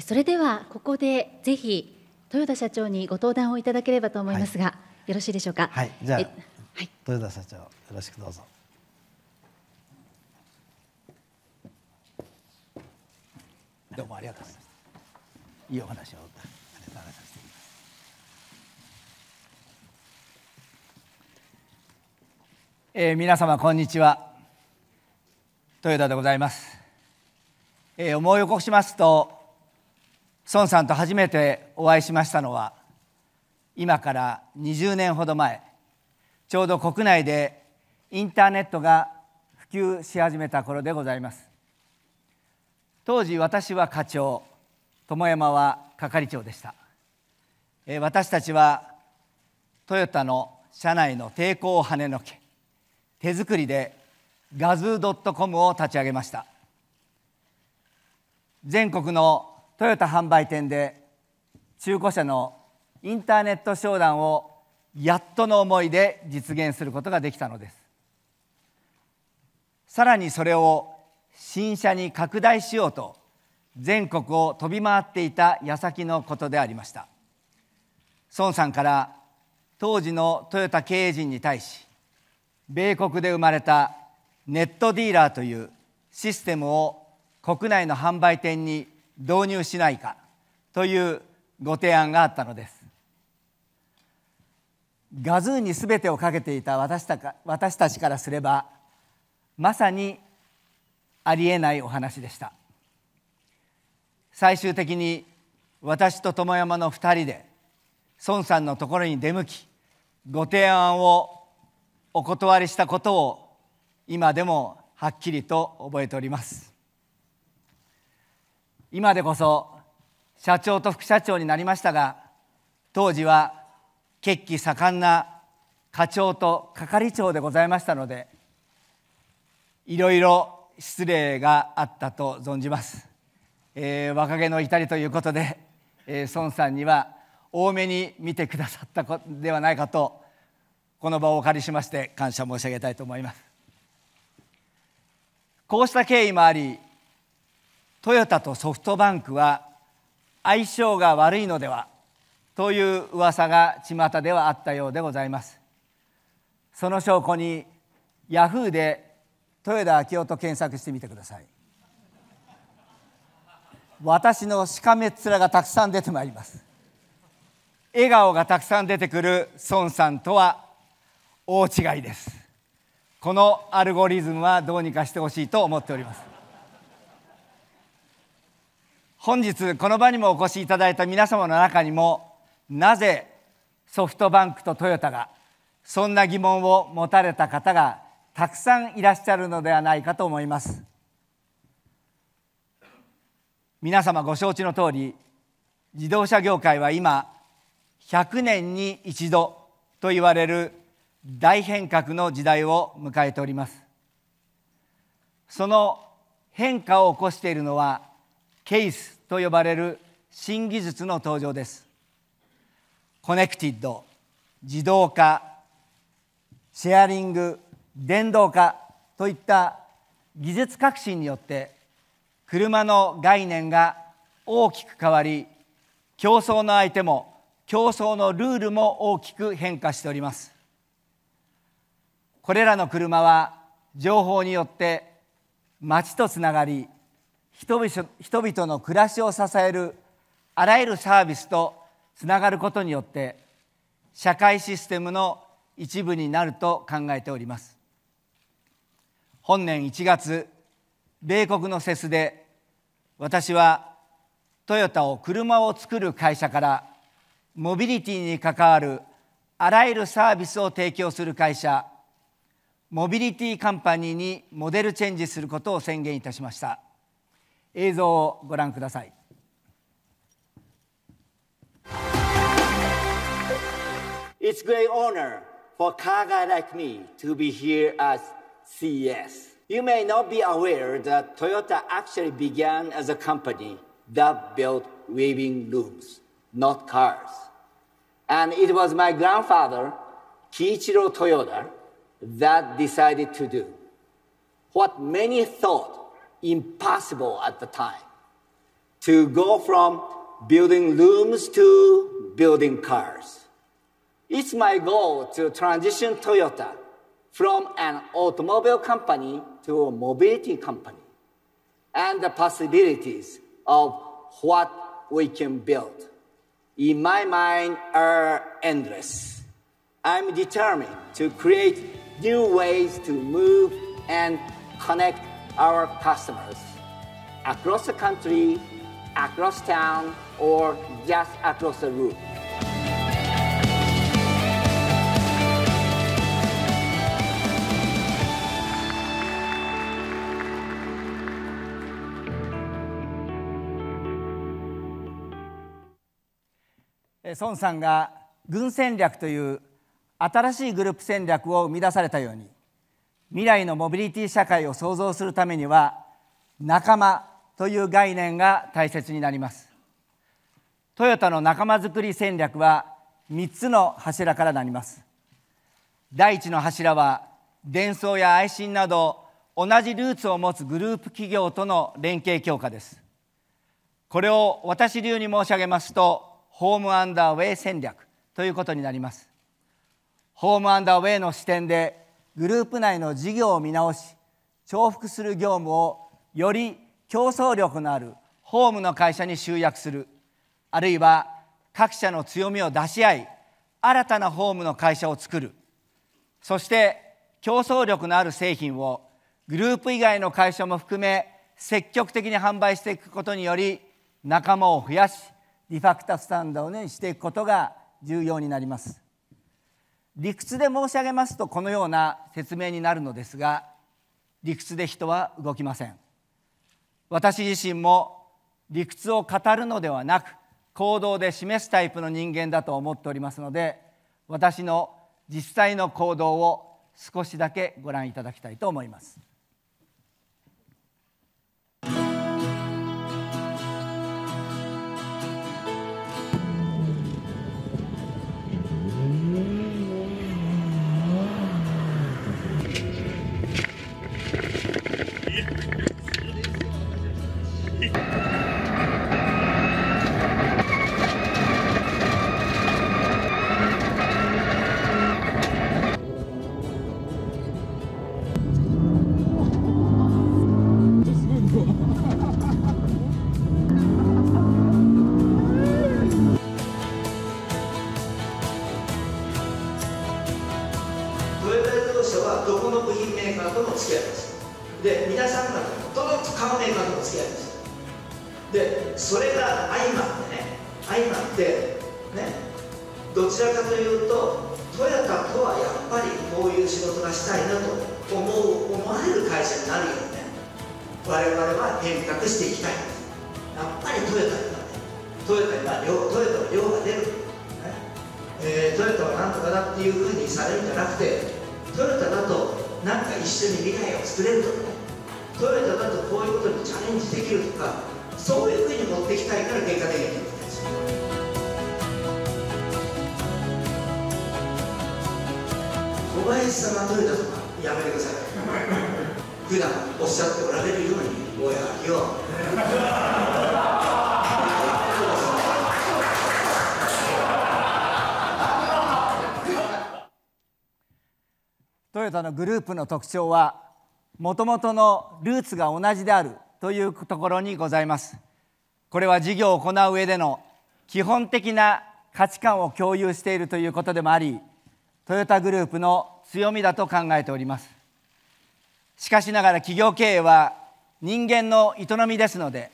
それではここでぜひ豊田社長にご登壇をいただければと思いますが、はい、よろしいでしょうか。はい、じゃあ、はい、豊田社長よろしくどうぞ。どうもありがとうございましたいいお話をありがとうござます。えー、皆様こんにちは豊田でございます、えー、思い起こしますと孫さんと初めてお会いしましたのは今から20年ほど前ちょうど国内でインターネットが普及し始めた頃でございます当時私は課長友山は係長でした私たちはトヨタの社内の抵抗を跳ねのけ手作りでガズ z ッ o c o m を立ち上げました全国のトヨタ販売店で中古車のインターネット商談をやっとの思いで実現することができたのですさらにそれを新車に拡大しようと全国を飛び回っていた矢先のことでありました孫さんから当時のトヨタ経営陣に対し米国で生まれたネットディーラーというシステムを国内の販売店に導入しないかというご提案があったのですガズーに全てをかけていた私た私たちからすればまさにありえないお話でした最終的に私と友山の2人で孫さんのところに出向きご提案をお断りしたことを今でもはっきりと覚えております今でこそ社長と副社長になりましたが当時は血気盛んな課長と係長でございましたのでいろいろ失礼があったと存じます、えー、若気の至りということで、えー、孫さんには多めに見てくださったことではないかとこの場をお借りしまして感謝申し上げたいと思いますこうした経緯もありトヨタとソフトバンクは相性が悪いのではという噂が巷ではあったようでございますその証拠にヤフーで豊田昭夫と検索してみてください私のしかめっ面がたくさん出てまいります笑顔がたくさん出てくる孫さんとは大違いですこのアルゴリズムはどうにかしてほしいと思っております本日この場にもお越しいただいた皆様の中にもなぜソフトバンクとトヨタがそんな疑問を持たれた方がたくさんいらっしゃるのではないかと思います皆様ご承知の通り自動車業界は今100年に一度と言われる大変革の時代を迎えておりますその変化を起こしているのはケースと呼ばれる新技術の登場ですコネクティッド自動化シェアリング電動化といった技術革新によって車の概念が大きく変わり競争の相手も競争のルールも大きく変化しておりますこれらの車は情報によって街とつながり人々人々の暮らしを支えるあらゆるサービスとつながることによって社会システムの一部になると考えております本年1月米国のセスで私はトヨタを車を作る会社からモビリティに関わるあらゆるサービスを提供する会社モビリティカンパニーにモデルチェンジすることを宣言いたしました映像をご覧ください。It's great honor for car guy like me to be here at CES. You may not be aware that Toyota actually began as a company that built weaving looms, not cars. And it was my grandfather, Kiichiro Toyoda, that decided to do what many thought impossible at the time to go from building looms to building cars. It's my goal to transition Toyota from an automobile company to a mobility company and the possibilities of what we can build in my mind are endless. I'm determined to create new ways to move and connect our customers across the country, across town, or just across the room. s o さんが軍戦略という新しいグループ戦略を生み出されたように未来のモビリティ社会を創造するためには仲間という概念が大切になりますトヨタの仲間づくり戦略は3つの柱からなります第一の柱は伝送や愛心など同じルーツを持つグループ企業との連携強化ですこれを私流に申し上げますとホームアンダーウェイ戦略ということになりますホームアンダーウェイの視点でグループ内の事業を見直し重複する業務をより競争力のあるホームの会社に集約するあるいは各社の強みを出し合い新たなホームの会社を作るそして競争力のある製品をグループ以外の会社も含め積極的に販売していくことにより仲間を増やしリファクタスタンダードにしていくことが重要になります。理屈で申し上げますとこのような説明になるのですが理屈で人は動きません私自身も理屈を語るのではなく行動で示すタイプの人間だと思っておりますので私の実際の行動を少しだけご覧いただきたいと思います。と思う思われる会社になるようにね我々は変革していきたいやっぱりトヨタにはねトヨタには量トヨタの量が出る、ねえー、トヨタはなんとかだっていうふうにされるんじゃなくてトヨタだとなんか一緒に未来を作れるとかねトヨタだとこういうことにチャレンジできるとかそういうふうに持っていきたいから結果的にできたんです小林様トヨタとかやめてください普段おっしゃっておられるようにおやはをトヨタのグループの特徴はもともとのルーツが同じであるというところにございますこれは事業を行う上での基本的な価値観を共有しているということでもありトヨタグループの強みだと考えておりますしかしながら企業経営は人間の営みですので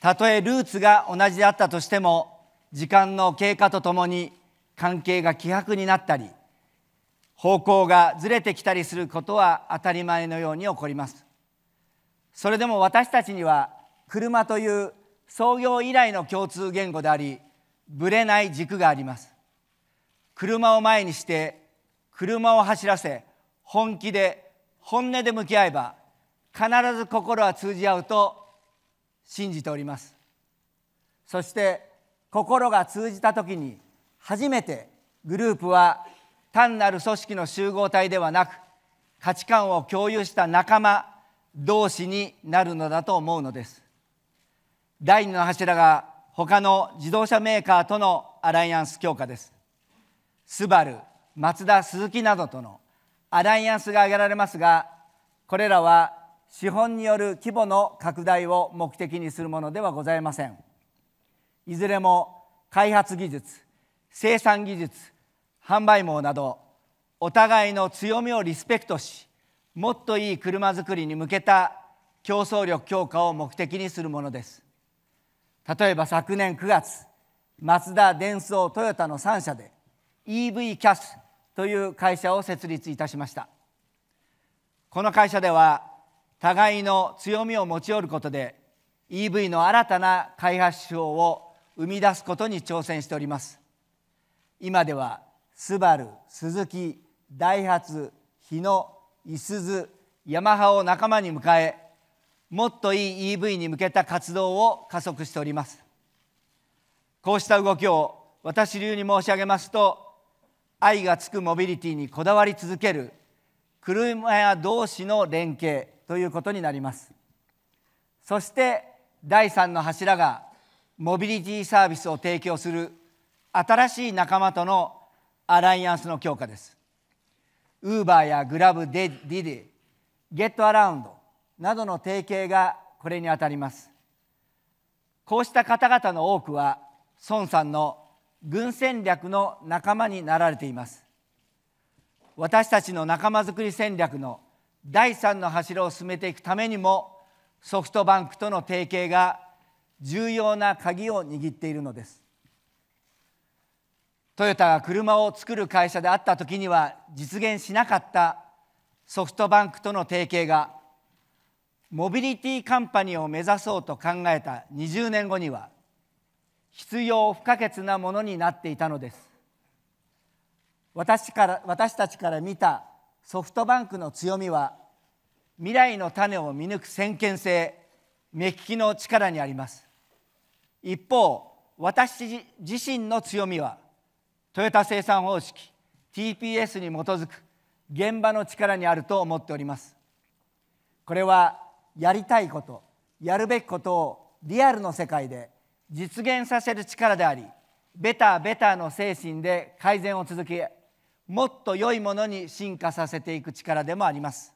たとえルーツが同じであったとしても時間の経過とともに関係が希薄になったり方向がずれてきたりすることは当たり前のように起こりますそれでも私たちには車という創業以来の共通言語でありぶれない軸があります車を前にして車を走らせ本気で本音で向き合えば必ず心は通じ合うと信じておりますそして心が通じた時に初めてグループは単なる組織の集合体ではなく価値観を共有した仲間同士になるのだと思うのです第2の柱が他の自動車メーカーとのアライアンス強化ですスバル松田鈴木などとのアライアンスが挙げられますがこれらは資本による規模の拡大を目的にするものではございませんいずれも開発技術生産技術販売網などお互いの強みをリスペクトしもっといい車づくりに向けた競争力強化を目的にするものです例えば昨年9月マツダ、デンソー、トヨタの3社で EV キャスという会社を設立いたしましたこの会社では互いの強みを持ち寄ることで EV の新たな開発手法を生み出すことに挑戦しております今ではスバル、スズキ、ダイハツ、日野、いすゞ、ヤマハを仲間に迎えもっといい EV に向けた活動を加速しておりますこうした動きを私流に申し上げますと愛がつくモビリティにこだわり続ける車や同士の連携ということになりますそして第三の柱がモビリティサービスを提供する新しい仲間とのアライアンスの強化ですウーバーやグラブデディディゲットアラウンドなどの提携がこれにあたりますこうした方々の多くは孫さんの軍戦略の仲間になられています私たちの仲間づくり戦略の第三の柱を進めていくためにもソフトバンクとの提携が重要な鍵を握っているのですトヨタが車を作る会社であった時には実現しなかったソフトバンクとの提携がモビリティカンパニーを目指そうと考えた20年後には必要不可欠なものになっていたのです私から私たちから見たソフトバンクの強みは未来の種を見抜く先見性目利きの力にあります一方私自身の強みはトヨタ生産方式 TPS に基づく現場の力にあると思っておりますこれはやりたいことやるべきことをリアルの世界で実現させる力でありベターベターの精神で改善を続けもっと良いものに進化させていく力でもあります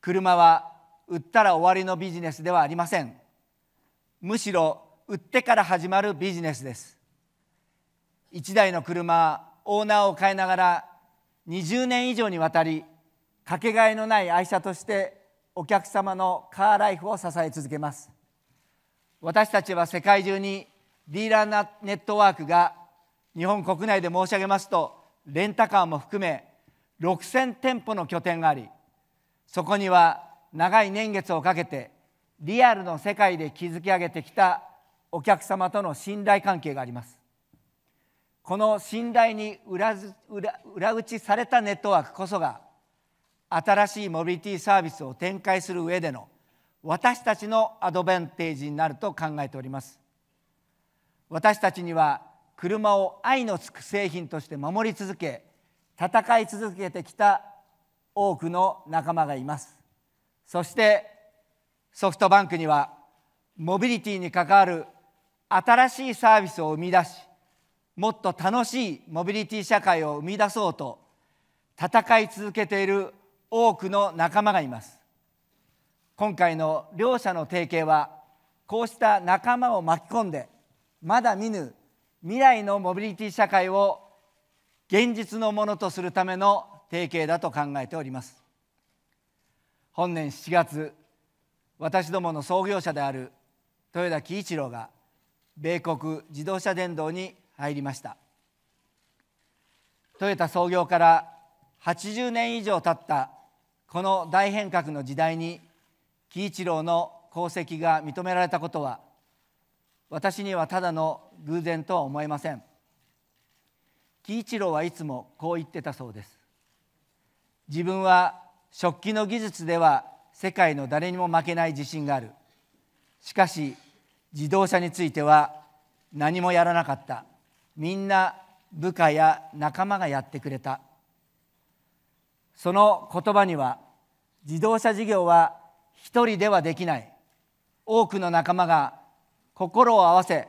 車は売ったら終わりのビジネスではありませんむしろ売ってから始まるビジネスです1台の車オーナーを変えながら20年以上にわたりかけがえのない愛車としてお客様のカーライフを支え続けます私たちは世界中にディーラーネットワークが日本国内で申し上げますとレンタカーも含め6,000店舗の拠点がありそこには長い年月をかけてリアルの世界で築き上げてきたお客様との信頼関係がありますこの信頼に裏裏打ちされたネットワークこそが新しいモビリティサービスを展開する上での私たちのアドベンテージになると考えております私たちには車を愛のつく製品として守り続け戦い続けてきた多くの仲間がいますそしてソフトバンクにはモビリティに関わる新しいサービスを生み出しもっと楽しいモビリティ社会を生み出そうと戦い続けている多くの仲間がいます今回の両者の提携はこうした仲間を巻き込んでまだ見ぬ未来のモビリティ社会を現実のものとするための提携だと考えております本年7月私どもの創業者である豊田喜一郎が米国自動車電動に入りましたトヨタ創業から80年以上経ったこの大変革の時代に喜一郎の功績が認められたことは私にはただの偶然とは思えません喜一郎はいつもこう言ってたそうです自分は食器の技術では世界の誰にも負けない自信があるしかし自動車については何もやらなかったみんな部下や仲間がやってくれたその言葉には自動車事業は一人ではできない多くの仲間が心を合わせ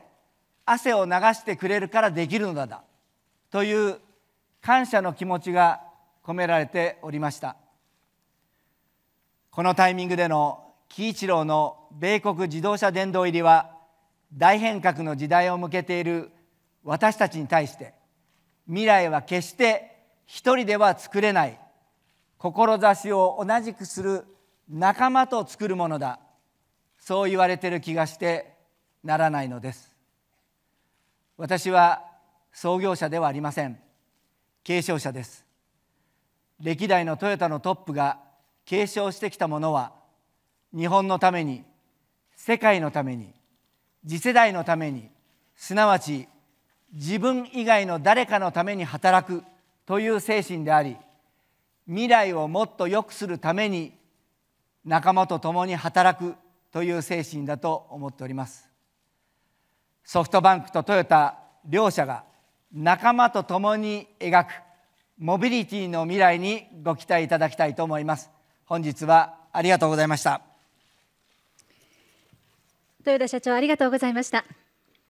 汗を流してくれるからできるのだだという感謝の気持ちが込められておりましたこのタイミングでの喜一郎の米国自動車殿堂入りは大変革の時代を向けている私たちに対して未来は決して一人では作れない志を同じくする仲間と作るものだそう言われてる気がしてならないのです私は創業者ではありません継承者です歴代のトヨタのトップが継承してきたものは日本のために世界のために次世代のためにすなわち自分以外の誰かのために働くという精神であり未来をもっと良くするために仲間と共に働くという精神だと思っておりますソフトバンクとトヨタ両社が仲間と共に描くモビリティの未来にご期待いただきたいと思います本日はありがとうございました豊田社長ありがとうございました